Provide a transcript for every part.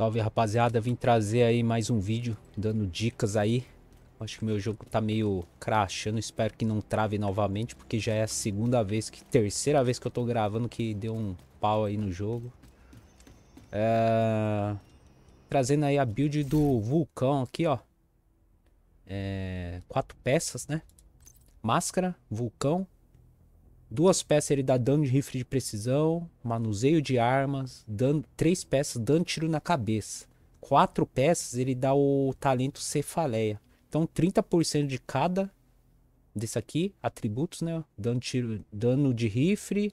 Salve rapaziada, vim trazer aí mais um vídeo dando dicas aí. Acho que meu jogo tá meio crashando, espero que não trave novamente, porque já é a segunda vez, que terceira vez que eu tô gravando que deu um pau aí no jogo. É... Trazendo aí a build do vulcão aqui, ó. É... Quatro peças, né? Máscara, vulcão, Duas peças ele dá dano de rifle de precisão, manuseio de armas, dano, três peças dano tiro na cabeça. Quatro peças ele dá o talento cefaleia. Então 30% de cada desse aqui, atributos, né? Dano, tiro, dano de rifle,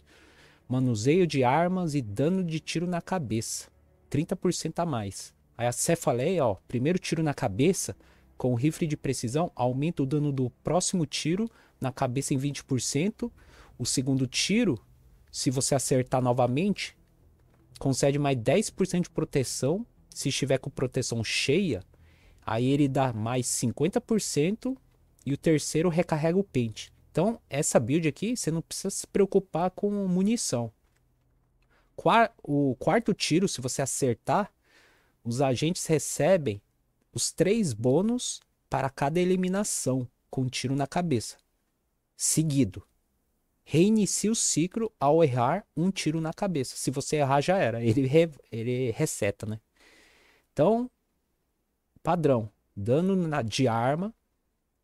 manuseio de armas e dano de tiro na cabeça. 30% a mais. Aí a cefaleia, ó, primeiro tiro na cabeça, com rifle de precisão, aumenta o dano do próximo tiro na cabeça em 20%. O segundo tiro, se você acertar novamente, concede mais 10% de proteção. Se estiver com proteção cheia, aí ele dá mais 50% e o terceiro recarrega o pente. Então, essa build aqui, você não precisa se preocupar com munição. O quarto tiro, se você acertar, os agentes recebem os três bônus para cada eliminação com um tiro na cabeça, seguido reinicia o ciclo ao errar um tiro na cabeça. Se você errar, já era. Ele, re, ele reseta, né? Então, padrão: dano na, de arma,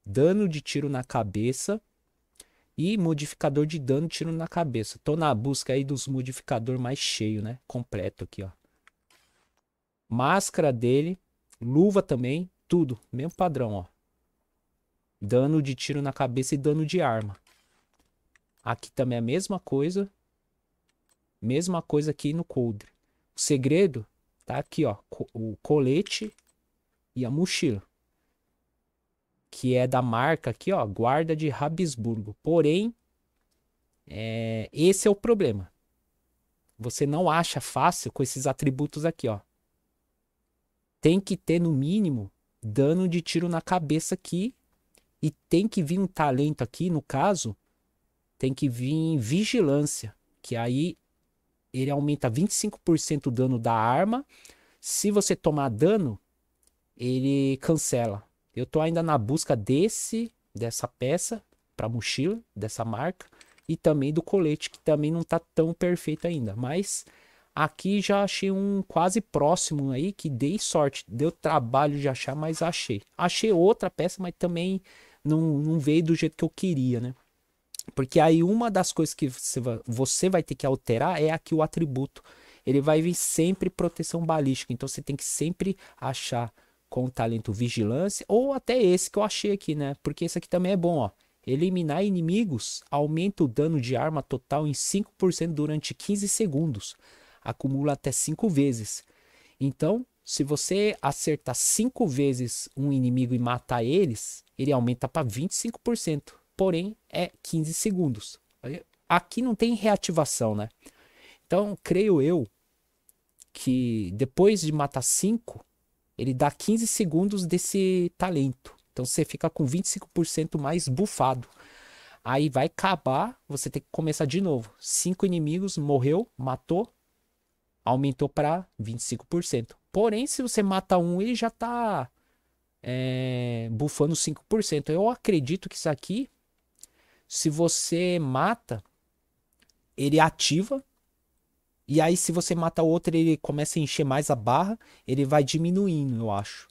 dano de tiro na cabeça e modificador de dano tiro na cabeça. Tô na busca aí dos modificador mais cheio, né? Completo aqui, ó. Máscara dele, luva também, tudo, mesmo padrão, ó. Dano de tiro na cabeça e dano de arma. Aqui também é a mesma coisa. Mesma coisa aqui no coldre. O segredo tá aqui, ó. O colete e a mochila. Que é da marca aqui, ó. Guarda de Habsburgo. Porém, é, esse é o problema. Você não acha fácil com esses atributos aqui, ó. Tem que ter no mínimo dano de tiro na cabeça aqui e tem que vir um talento aqui, no caso, tem que vir vigilância, que aí ele aumenta 25% o dano da arma. Se você tomar dano, ele cancela. Eu tô ainda na busca desse dessa peça para mochila dessa marca e também do colete que também não tá tão perfeito ainda, mas aqui já achei um quase próximo aí que dei sorte, deu trabalho de achar, mas achei. Achei outra peça, mas também não, não veio do jeito que eu queria, né? Porque aí uma das coisas que você vai ter que alterar é aqui o atributo. Ele vai vir sempre proteção balística. Então você tem que sempre achar com o talento vigilância ou até esse que eu achei aqui, né? Porque esse aqui também é bom, ó. Eliminar inimigos aumenta o dano de arma total em 5% durante 15 segundos. Acumula até 5 vezes. Então, se você acertar 5 vezes um inimigo e matar eles, ele aumenta para 25% porém é 15 segundos. Aqui não tem reativação, né? Então, creio eu que depois de matar 5, ele dá 15 segundos desse talento. Então você fica com 25% mais bufado. Aí vai acabar, você tem que começar de novo. Cinco inimigos, morreu, matou, aumentou para 25%. Porém, se você mata um, ele já tá é, bufando 5%. Eu acredito que isso aqui se você mata, ele ativa. E aí, se você mata outro, ele começa a encher mais a barra. Ele vai diminuindo, eu acho.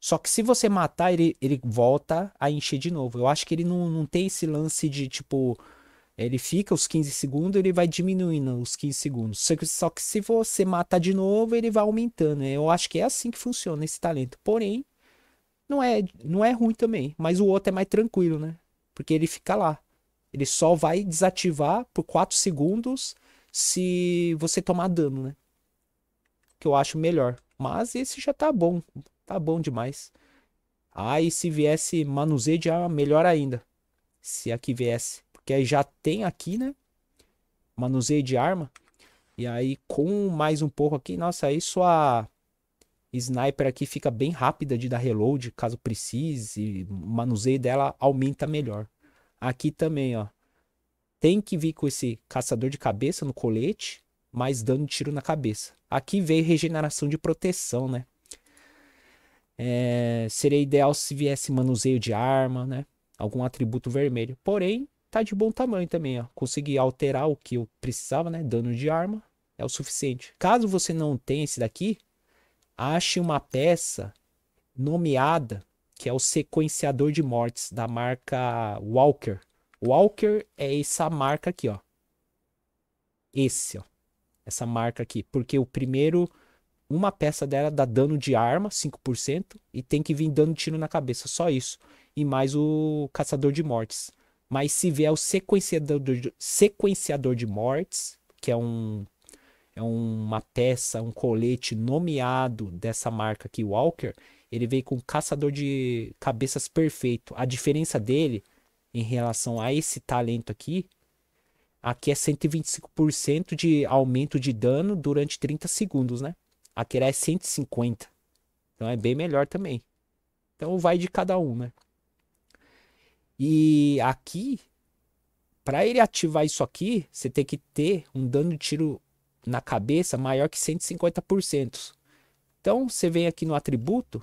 Só que se você matar, ele, ele volta a encher de novo. Eu acho que ele não, não tem esse lance de tipo. Ele fica os 15 segundos, ele vai diminuindo os 15 segundos. Só que, só que se você matar de novo, ele vai aumentando. Né? Eu acho que é assim que funciona esse talento. Porém, não é, não é ruim também. Mas o outro é mais tranquilo, né? porque ele fica lá. Ele só vai desativar por 4 segundos se você tomar dano, né? Que eu acho melhor. Mas esse já tá bom. Tá bom demais. Ah, e se viesse manuseio, já melhor ainda. Se aqui viesse. Porque aí já tem aqui, né? Manuseio de arma. E aí, com mais um pouco aqui, nossa, aí sua sniper aqui fica bem rápida de dar reload, caso precise. O manuseio dela aumenta melhor. Aqui também, ó. Tem que vir com esse caçador de cabeça no colete, mas dando tiro na cabeça. Aqui veio regeneração de proteção, né? É, seria ideal se viesse manuseio de arma, né? Algum atributo vermelho. Porém, tá de bom tamanho também, ó. Consegui alterar o que eu precisava, né? Dano de arma é o suficiente. Caso você não tenha esse daqui, ache uma peça nomeada que é o sequenciador de mortes da marca Walker. Walker é essa marca aqui, ó. Esse, ó. Essa marca aqui, porque o primeiro uma peça dela dá dano de arma, 5%, e tem que vir dando tiro na cabeça, só isso. E mais o caçador de mortes. Mas se vier o sequenciador de, sequenciador de mortes, que é um é uma peça, um colete nomeado dessa marca aqui, Walker, ele veio com caçador de cabeças perfeito. A diferença dele em relação a esse talento aqui, aqui é 125% de aumento de dano durante 30 segundos, né? Aquele é 150. Então é bem melhor também. Então vai de cada um, né? E aqui, para ele ativar isso aqui, você tem que ter um dano de tiro na cabeça maior que 150%. Então você vem aqui no atributo,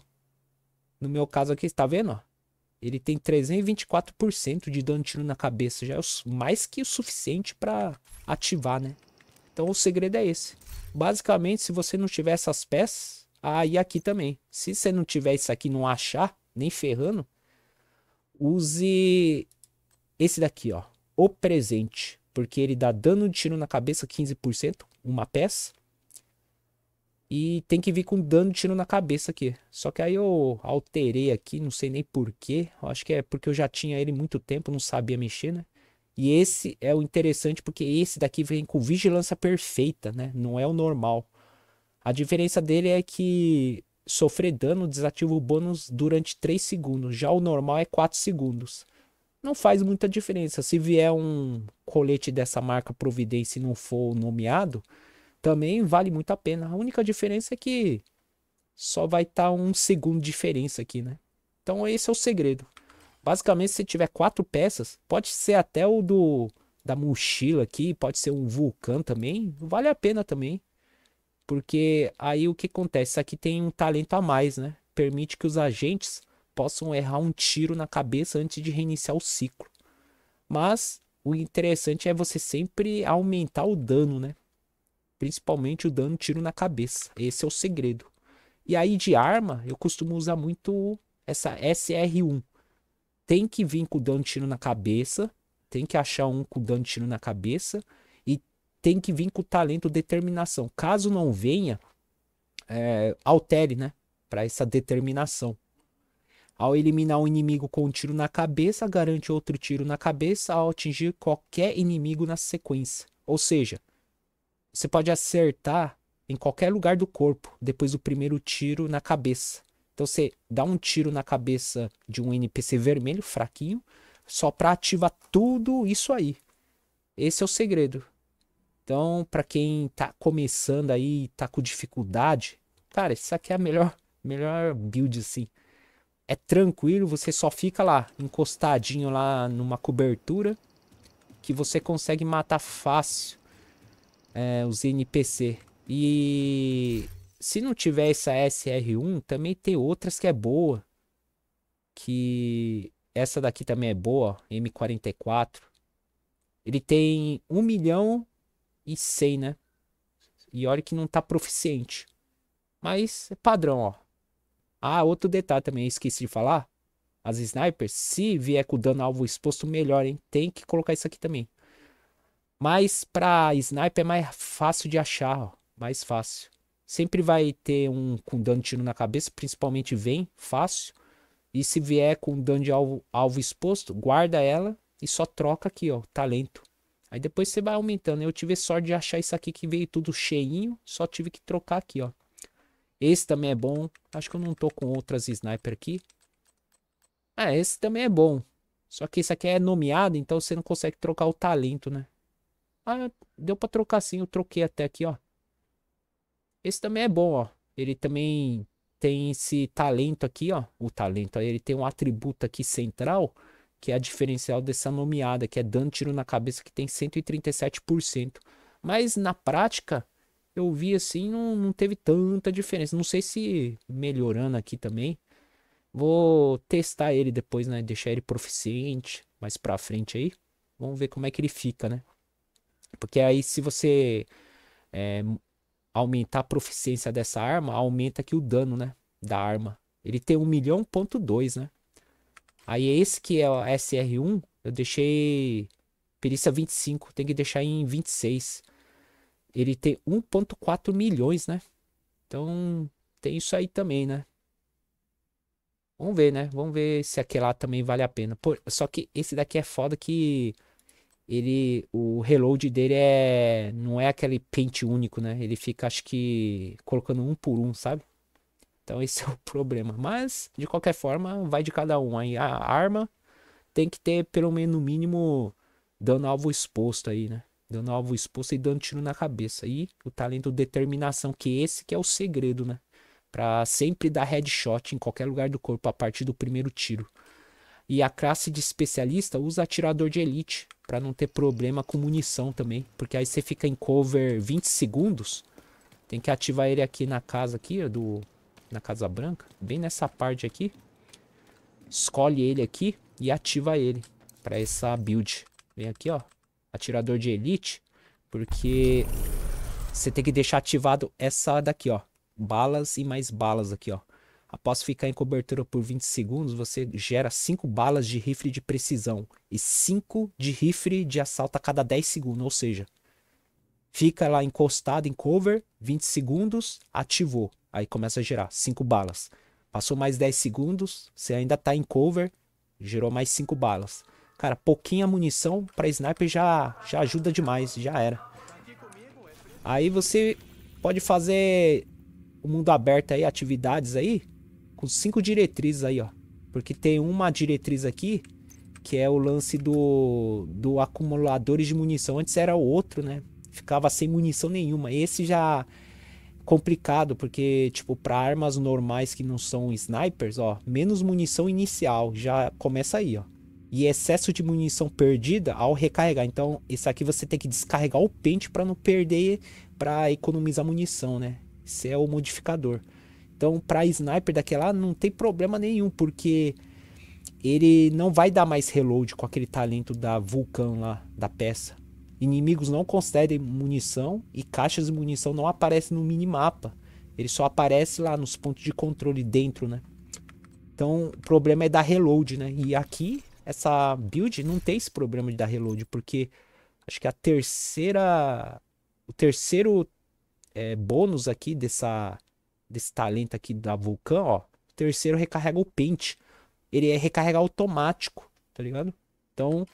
no meu caso aqui, tá vendo? Ó? Ele tem 324% de dano de tiro na cabeça. Já é mais que o suficiente para ativar, né? Então o segredo é esse. Basicamente, se você não tiver essas peças, aí ah, aqui também. Se você não tiver isso aqui não achar, nem ferrando, use esse daqui, ó. O presente. Porque ele dá dano de tiro na cabeça 15%, uma peça. E tem que vir com dano tiro na cabeça aqui. Só que aí eu alterei aqui, não sei nem porquê. Acho que é porque eu já tinha ele muito tempo, não sabia mexer, né? E esse é o interessante porque esse daqui vem com vigilância perfeita, né? Não é o normal. A diferença dele é que sofrer dano desativa o bônus durante 3 segundos. Já o normal é 4 segundos. Não faz muita diferença. Se vier um colete dessa marca Providência e não for nomeado, também vale muito a pena. A única diferença é que só vai estar tá um segundo de diferença aqui, né? Então esse é o segredo. Basicamente, se tiver quatro peças, pode ser até o do da mochila aqui, pode ser um vulcão também, vale a pena também. Porque aí o que acontece? Isso aqui tem um talento a mais, né? Permite que os agentes possam errar um tiro na cabeça antes de reiniciar o ciclo. Mas o interessante é você sempre aumentar o dano, né? Principalmente o dano tiro na cabeça. Esse é o segredo. E aí de arma, eu costumo usar muito essa SR1. Tem que vir com dano tiro na cabeça. Tem que achar um com dano tiro na cabeça. E tem que vir com talento determinação. Caso não venha, é, altere, né? Para essa determinação. Ao eliminar um inimigo com um tiro na cabeça, garante outro tiro na cabeça ao atingir qualquer inimigo na sequência. Ou seja, você pode acertar em qualquer lugar do corpo depois do primeiro tiro na cabeça. Então você dá um tiro na cabeça de um NPC vermelho fraquinho só para ativar tudo isso aí. Esse é o segredo. Então, para quem tá começando aí, tá com dificuldade, cara, isso aqui é a melhor, melhor build assim. É tranquilo, você só fica lá encostadinho lá numa cobertura que você consegue matar fácil é, os NPC. E se não tiver essa SR1, também tem outras que é boa. Que essa daqui também é boa, M44. Ele tem 1 milhão e 100, né? E olha que não tá proficiente. Mas é padrão, ó. Ah, outro detalhe também, esqueci de falar. As snipers, se vier com dano alvo exposto, melhor, hein? Tem que colocar isso aqui também. Mas pra sniper é mais fácil de achar, ó. Mais fácil. Sempre vai ter um com dano de tiro na cabeça, principalmente vem, fácil. E se vier com dano de alvo, alvo exposto, guarda ela e só troca aqui, ó, talento. Tá Aí depois você vai aumentando. Eu tive sorte de achar isso aqui que veio tudo cheinho, só tive que trocar aqui, ó. Esse também é bom. Acho que eu não tô com outras sniper aqui. Ah, esse também é bom. Só que esse aqui é nomeado, então você não consegue trocar o talento, né? Ah, deu pra trocar sim, eu troquei até aqui, ó. Esse também é bom, ó. Ele também tem esse talento aqui, ó. O talento aí, ele tem um atributo aqui central, que é a diferencial dessa nomeada, que é dando tiro na cabeça, que tem 137%. Mas na prática, eu vi assim, não, não teve tanta diferença. Não sei se melhorando aqui também. Vou testar ele depois, né? Deixar ele proficiente mais pra frente aí. Vamos ver como é que ele fica, né? Porque aí, se você é, aumentar a proficiência dessa arma, aumenta aqui o dano, né? Da arma. Ele tem 1 milhão ponto 2, né? Aí é esse que é o SR1, eu deixei perícia 25, tem que deixar em 26. Ele tem 1.4 milhões, né? Então, tem isso aí também, né? Vamos ver, né? Vamos ver se aquele lá também vale a pena. pô Só que esse daqui é foda que ele o reload dele é não é aquele pente único, né? Ele fica acho que colocando um por um, sabe? Então esse é o problema. Mas de qualquer forma, vai de cada um aí. A arma tem que ter pelo menos no mínimo dando alvo exposto aí, né? Dando alvo exposto e dando tiro na cabeça. E o talento determinação, que esse que é o segredo, né? Pra sempre dar headshot em qualquer lugar do corpo a partir do primeiro tiro. E a classe de especialista usa atirador de elite para não ter problema com munição também, porque aí você fica em cover 20 segundos. Tem que ativar ele aqui na casa aqui do na Casa Branca, bem nessa parte aqui. Escolhe ele aqui e ativa ele para essa build. Vem aqui, ó, atirador de elite, porque você tem que deixar ativado essa daqui, ó, balas e mais balas aqui, ó. Após ficar em cobertura por 20 segundos, você gera 5 balas de rifle de precisão e 5 de rifle de assalto a cada 10 segundos, ou seja, fica lá encostado em cover, 20 segundos, ativou, aí começa a gerar 5 balas. Passou mais 10 segundos, você ainda tá em cover, gerou mais 5 balas. Cara, pouquinha munição para sniper já já ajuda demais, já era. Aí você pode fazer o mundo aberto aí, atividades aí, com cinco diretrizes aí, ó. Porque tem uma diretriz aqui que é o lance do, do acumuladores de munição. Antes era o outro, né? Ficava sem munição nenhuma. Esse já complicado, porque, tipo, para armas normais que não são snipers, ó, menos munição inicial, já começa aí, ó. E excesso de munição perdida ao recarregar. Então, isso aqui você tem que descarregar o pente para não perder, para economizar munição, né? Esse é o modificador. Então, para sniper daquela não tem problema nenhum, porque ele não vai dar mais reload com aquele talento da Vulcão lá, da peça. Inimigos não concedem munição e caixas de munição não aparecem no minimapa. Ele só aparece lá nos pontos de controle dentro, né? Então, o problema é dar reload, né? E aqui, essa build não tem esse problema de dar reload, porque acho que a terceira. O terceiro é, bônus aqui dessa desse talento aqui da Vulcan, ó. O terceiro recarrega o pente. Ele é recarregar automático, tá ligado? Então,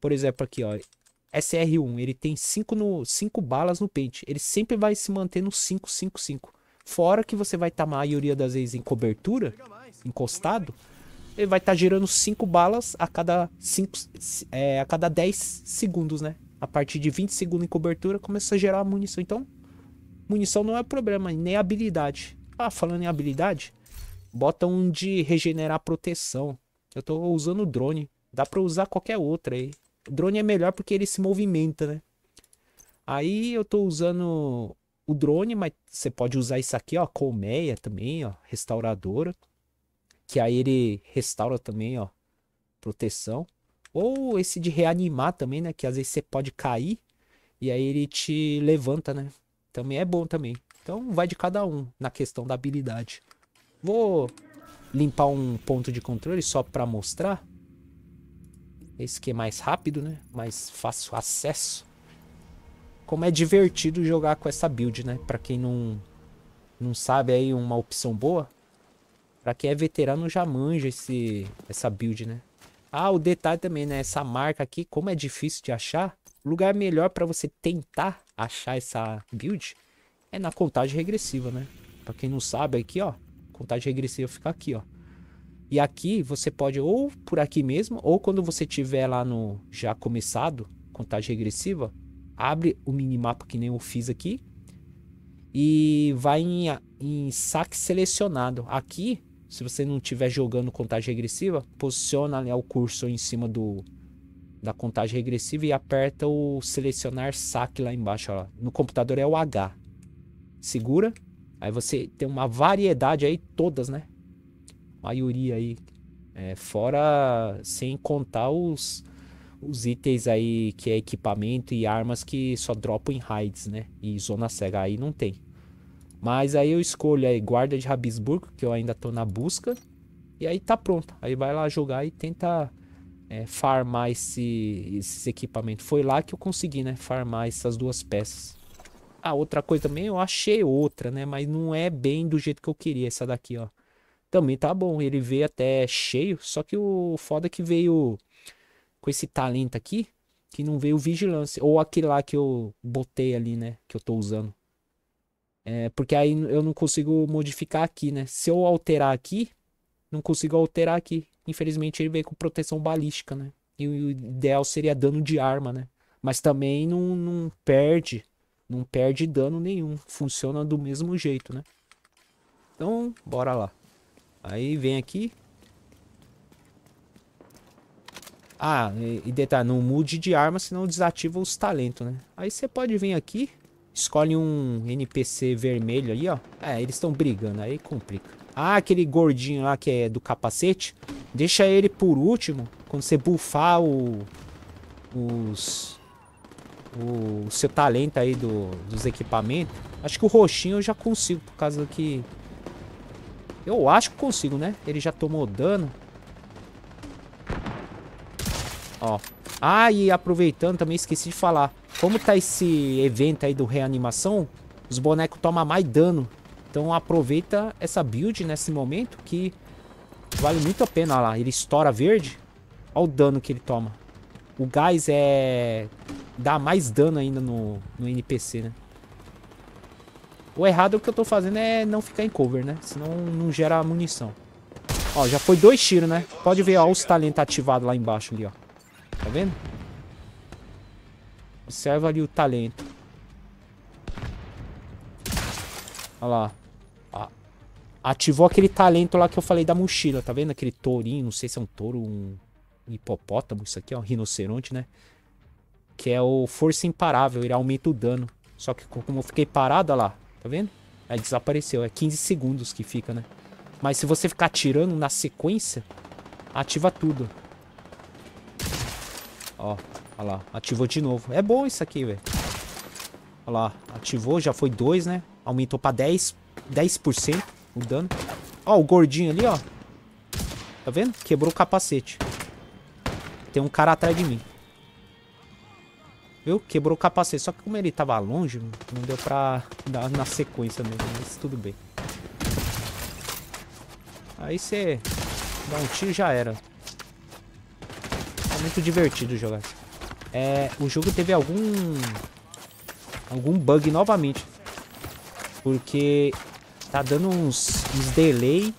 por exemplo, aqui, ó. SR1, ele tem 5 no, cinco balas no pente. Ele sempre vai se manter no 5, 5, 5. Fora que você vai estar tá, a maioria das vezes em cobertura, encostado. Ele vai estar tá girando 5 balas a cada cinco, é, a cada 10 segundos, né? A partir de 20 segundos em cobertura, começa a gerar munição. Então, Munição não é problema, nem habilidade. Ah, falando em habilidade, bota um de regenerar proteção. Eu tô usando drone. Dá pra usar qualquer outra aí. O drone é melhor porque ele se movimenta, né? Aí eu tô usando o drone, mas você pode usar isso aqui, ó, colmeia também, ó, restauradora. Que aí ele restaura também, ó, proteção. Ou esse de reanimar também, né? Que às vezes você pode cair e aí ele te levanta, né? também é bom também. Então vai de cada um na questão da habilidade. Vou limpar um ponto de controle só para mostrar. Esse é que é mais rápido, né? Mais fácil acesso. Como é divertido jogar com essa build, né? Para quem não não sabe aí uma opção boa, para quem é veterano já manja esse essa build, né? Ah, o detalhe também, né? Essa marca aqui, como é difícil de achar, lugar melhor para você tentar achar essa build é na contagem regressiva, né? Para quem não sabe, aqui, ó, contagem regressiva fica aqui, ó. E aqui você pode ou por aqui mesmo, ou quando você tiver lá no já começado, contagem regressiva, abre o minimapa que nem eu fiz aqui e vai em, em saque selecionado. Aqui, se você não estiver jogando contagem regressiva, posiciona o cursor em cima do da contagem regressiva e aperta o selecionar saque lá embaixo. Ó. No computador é o H. Segura. Aí você tem uma variedade aí, todas, né? Maioria aí. É, fora sem contar os, os itens aí que é equipamento e armas que só dropam em raids, né? E zona cega aí não tem. Mas aí eu escolho aí guarda de Rabisburgo, que eu ainda tô na busca. E aí tá pronto. Aí vai lá jogar e tenta é, farmar esse, esse equipamento. Foi lá que eu consegui, né? Farmar essas duas peças. Ah, outra coisa também, eu achei outra, né? Mas não é bem do jeito que eu queria essa daqui, ó. Também tá bom, ele veio até cheio, só que o foda é que veio com esse talento aqui, que não veio vigilância. Ou aquele lá que eu botei ali, né? Que eu tô usando. É, porque aí eu não consigo modificar aqui, né? Se eu alterar aqui, não consigo alterar aqui. Infelizmente ele veio com proteção balística, né? E o ideal seria dano de arma, né? Mas também não, não perde, não perde dano nenhum. Funciona do mesmo jeito, né? Então, bora lá. Aí vem aqui. Ah, e, detalhe, não mude de arma, senão desativa os talentos, né? Aí você pode vir aqui, escolhe um NPC vermelho aí, ó. É, eles estão brigando, aí complica. Ah, aquele gordinho lá que é do capacete. Deixa ele por último, quando você buffar o, os, o, o seu talento aí do, dos equipamentos. Acho que o roxinho eu já consigo, por causa que... Eu acho que consigo, né? Ele já tomou dano. Ó. Ah, e aproveitando, também esqueci de falar. Como tá esse evento aí do reanimação, os bonecos tomam mais dano. Então aproveita essa build nesse momento que Vale muito a pena, olha lá. Ele estoura verde. Olha o dano que ele toma. O gás é... Dá mais dano ainda no, no NPC, né? O errado é que eu tô fazendo é não ficar em cover, né? Senão não gera munição. Ó, já foi dois tiros, né? Pode ver, ó, os talentos ativados lá embaixo ali, ó. Tá vendo? Observa ali o talento. Olha lá. Ativou aquele talento lá que eu falei da mochila, tá vendo? Aquele tourinho, não sei se é um touro, um hipopótamo, isso aqui, ó, é um rinoceronte, né? Que é o força imparável, ele aumenta o dano. Só que como eu fiquei parada lá, tá vendo? Aí desapareceu, é 15 segundos que fica, né? Mas se você ficar atirando na sequência, ativa tudo. Ó, olha lá, ativou de novo. É bom isso aqui, velho. Olha lá, ativou, já foi 2, né? Aumentou pra 10, 10% o dano. Ó, o gordinho ali, ó. Tá vendo? Quebrou o capacete. Tem um cara atrás de mim. Viu? Quebrou o capacete. Só que como ele tava longe, não deu pra dar na sequência mesmo. Mas tudo bem. Aí você dá um tiro e já era. É muito divertido jogar. É, o jogo teve algum... Algum bug novamente. Porque Tá dando uns, uns delay.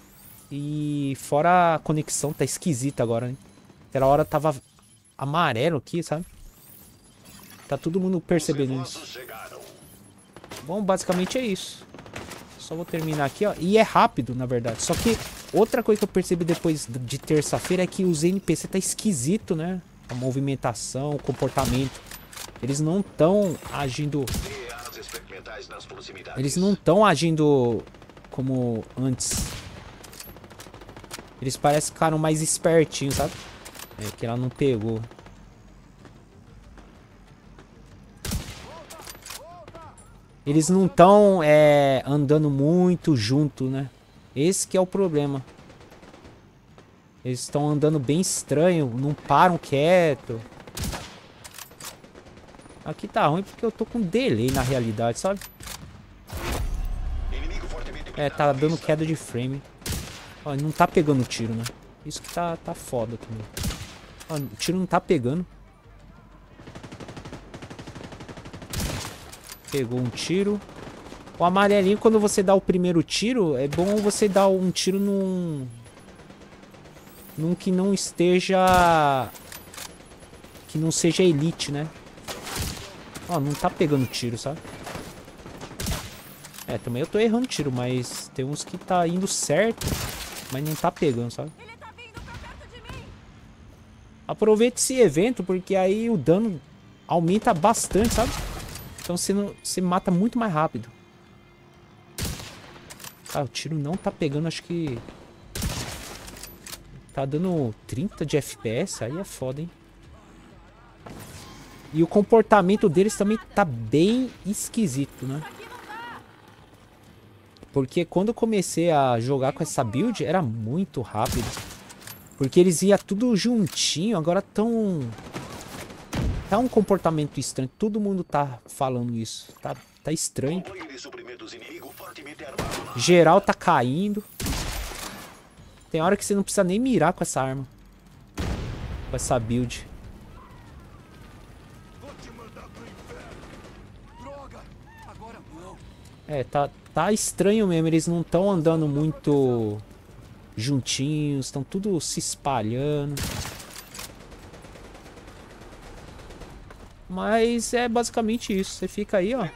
E fora a conexão, tá esquisita agora, né? Aquela hora tava amarelo aqui, sabe? Tá todo mundo percebendo isso. Bom, basicamente é isso. Só vou terminar aqui, ó. E é rápido, na verdade. Só que outra coisa que eu percebi depois de terça-feira é que os NPC tá esquisito, né? A movimentação, o comportamento. Eles não estão agindo... Eles não estão agindo como antes. Eles parecem que ficaram mais espertinhos, sabe? É que ela não pegou. Eles não estão é, andando muito junto, né? Esse que é o problema. Eles estão andando bem estranho, não param quieto. Aqui tá ruim porque eu tô com delay na realidade, sabe? É, tá dando queda de frame. Ó, não tá pegando tiro, né? Isso que tá, tá foda também. Ó, o tiro não tá pegando. Pegou um tiro. O amarelinho, quando você dá o primeiro tiro, é bom você dar um tiro num... Num que não esteja... Que não seja elite, né? Ó, não tá pegando tiro, sabe? É, também eu tô errando tiro, mas tem uns que tá indo certo, mas não tá pegando, sabe? Tá Aproveita esse evento, porque aí o dano aumenta bastante, sabe? Então você, não, você mata muito mais rápido. Ah, o tiro não tá pegando, acho que... Tá dando 30 de FPS, aí é foda, hein? E o comportamento deles também tá bem esquisito, né? Porque quando eu comecei a jogar com essa build, era muito rápido. Porque eles iam tudo juntinho, agora tão... Tá um comportamento estranho, todo mundo tá falando isso, tá, tá estranho. Geral tá caindo. Tem hora que você não precisa nem mirar com essa arma. Com essa build. É, tá, Tá estranho mesmo, eles não estão andando muito juntinhos, estão tudo se espalhando. Mas é basicamente isso. Você fica aí, ó.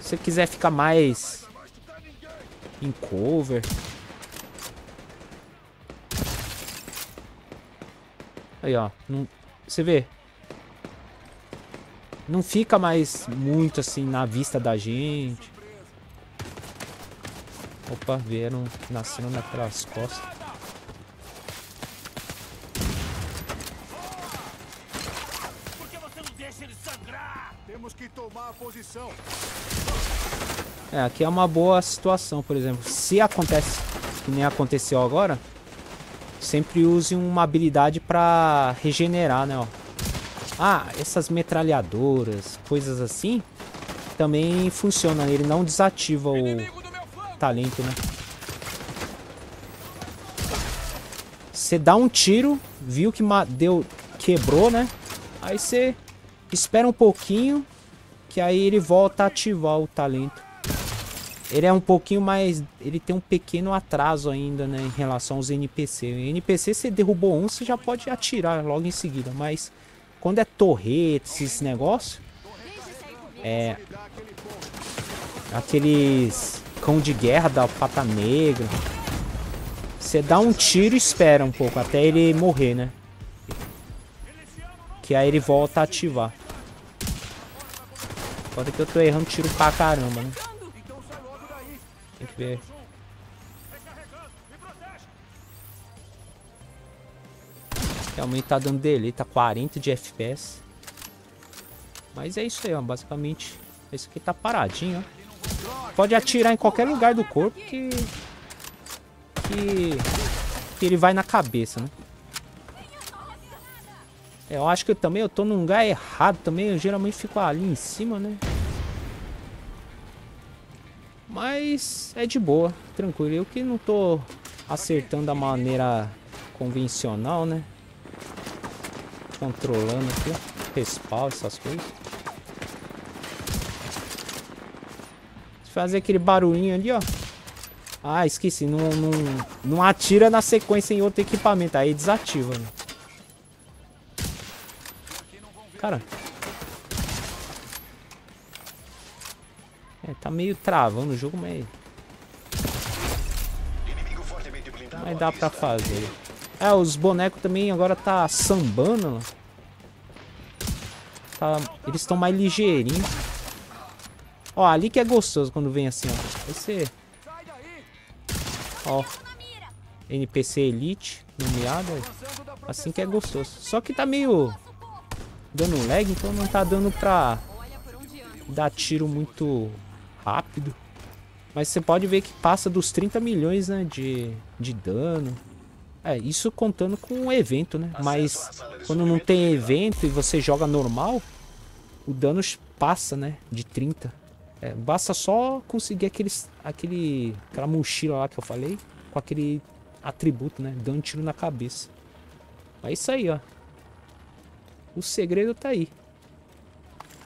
Se você quiser ficar mais em cover. Aí, ó. Não... Você vê? Não fica mais muito assim na vista da gente. Opa, vieram nascendo naquelas costas. É, aqui é uma boa situação, por exemplo. Se acontece, que nem aconteceu agora, sempre use uma habilidade pra regenerar, né, ó. Ah, essas metralhadoras, coisas assim, também funciona. Ele não desativa o talento, né? Você dá um tiro, viu que deu, quebrou, né? Aí você espera um pouquinho, que aí ele volta a ativar o talento. Ele é um pouquinho mais... Ele tem um pequeno atraso ainda, né? Em relação aos NPC. O NPC, você derrubou um, você já pode atirar logo em seguida. Mas quando é torreta, esses negócios, é aqueles cão de guerra da pata negra. Você dá um tiro e espera um pouco até ele morrer, né? Que aí ele volta a ativar. ser que eu tô errando tiro pra caramba, né? Tem que ver. Realmente tá dando delay, tá 40 de FPS. Mas é isso aí, ó. Basicamente, esse aqui tá paradinho, ó. Pode atirar em qualquer lugar do corpo que... Que... Que ele vai na cabeça, né? É, eu acho que eu também eu tô num lugar errado também. Eu geralmente fico ali em cima, né? Mas é de boa, tranquilo. Eu que não tô acertando da maneira convencional, né? controlando aqui, respawn, essas coisas. Fazer aquele barulhinho ali, ó. Ah, esqueci, não, não, não atira na sequência em outro equipamento, aí desativa, né? Cara. É, tá meio travando o jogo, mas... Mas dá pra fazer. É, os bonecos também agora tá sambando. Tá, eles estão mais ligeirinhos. Ó, ali que é gostoso quando vem assim, ó. Esse... Ó. NPC Elite, nomeado. Assim que é gostoso. Só que tá meio... Dando lag, então não tá dando pra... Dar tiro muito rápido. Mas você pode ver que passa dos 30 milhões, né? De, de dano. É, isso contando com um evento, né? Tá mas quando não tem é evento e você joga normal, o dano passa, né? De 30. É, basta só conseguir aqueles, aquele, aquela mochila lá que eu falei, com aquele atributo, né? Dando tiro na cabeça. É isso aí, ó. O segredo tá aí.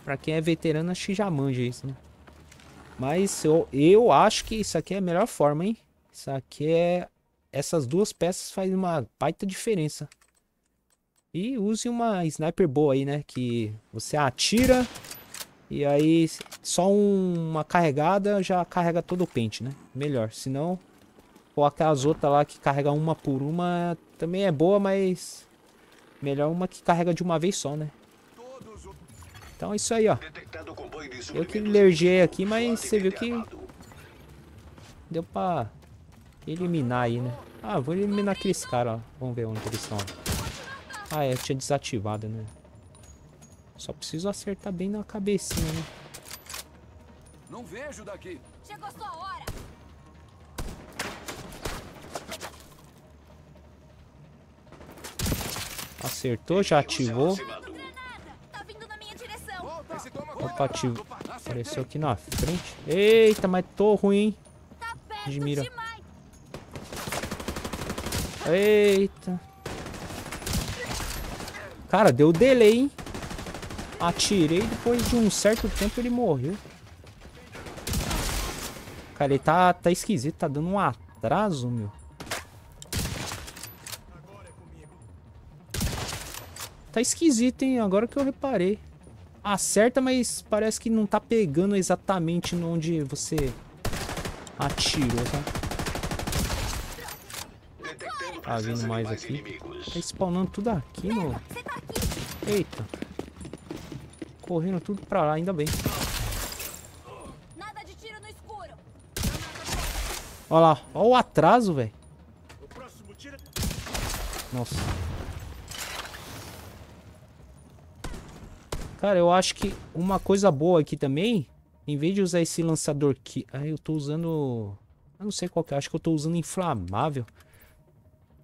Pra quem é veterano, acho que já manja isso, né? Mas eu, eu acho que isso aqui é a melhor forma, hein? Isso aqui é essas duas peças fazem uma baita diferença. E use uma sniper boa aí, né? Que você atira e aí só uma carregada já carrega todo o pente, né? Melhor. Senão, ou aquelas outras lá que carrega uma por uma também é boa, mas melhor uma que carrega de uma vez só, né? Então é isso aí, ó. Eu que lergei aqui, mas você viu que deu pra eliminar aí, né? Ah, vou eliminar aqueles caras, ó. Vamos ver onde eles estão. Ah, é, eu tinha desativado, né? Só preciso acertar bem na cabecinha, né? Não vejo daqui. Chegou sua hora. Acertou, já ativou. Tá Opa, ativo. Apareceu aqui na frente. Eita, mas tô ruim, hein? Tá De mira. Eita. Cara, deu delay, hein? Atirei, depois de um certo tempo ele morreu. Cara, ele tá, tá esquisito, tá dando um atraso, meu. Tá esquisito, hein? Agora que eu reparei. Acerta, mas parece que não tá pegando exatamente onde você atirou, tá? tá vindo mais aqui. Tá spawnando tudo aqui, mano. Tá Eita. Correndo tudo pra lá, ainda bem. Olha lá, olha o atraso, velho. Nossa. Cara, eu acho que uma coisa boa aqui também, em vez de usar esse lançador que... aí ah, eu tô usando... Eu não sei qual que é, acho que eu tô usando inflamável.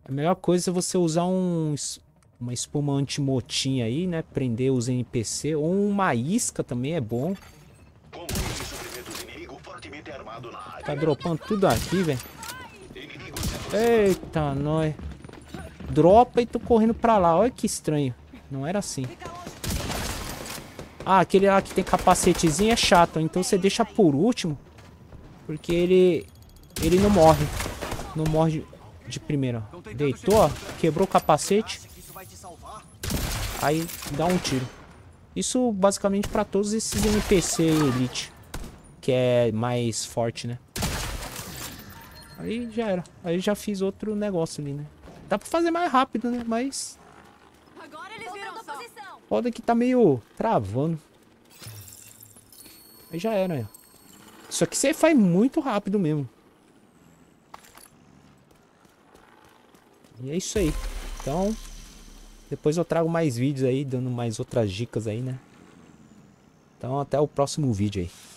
A melhor coisa é você usar um, uma espuma anti motinha aí, né? Prender os NPC. Ou uma isca também é bom. Tá dropando tudo aqui, velho. Eita, nós. Dropa e tô correndo pra lá. Olha que estranho. Não era assim. Ah, aquele lá que tem capacetezinho é chato. Então você deixa por último. Porque ele... Ele não morre. Não morre de primeira. Deitou, quebrou o capacete. Aí dá um tiro. Isso basicamente para todos esses NPC Elite. Que é mais forte, né? Aí já era. Aí já fiz outro negócio ali, né? Dá pra fazer mais rápido, né? Mas... Foda que tá meio travando. Aí já era, né? Isso aqui você faz muito rápido mesmo. E é isso aí. Então, depois eu trago mais vídeos aí, dando mais outras dicas aí, né? Então, até o próximo vídeo aí.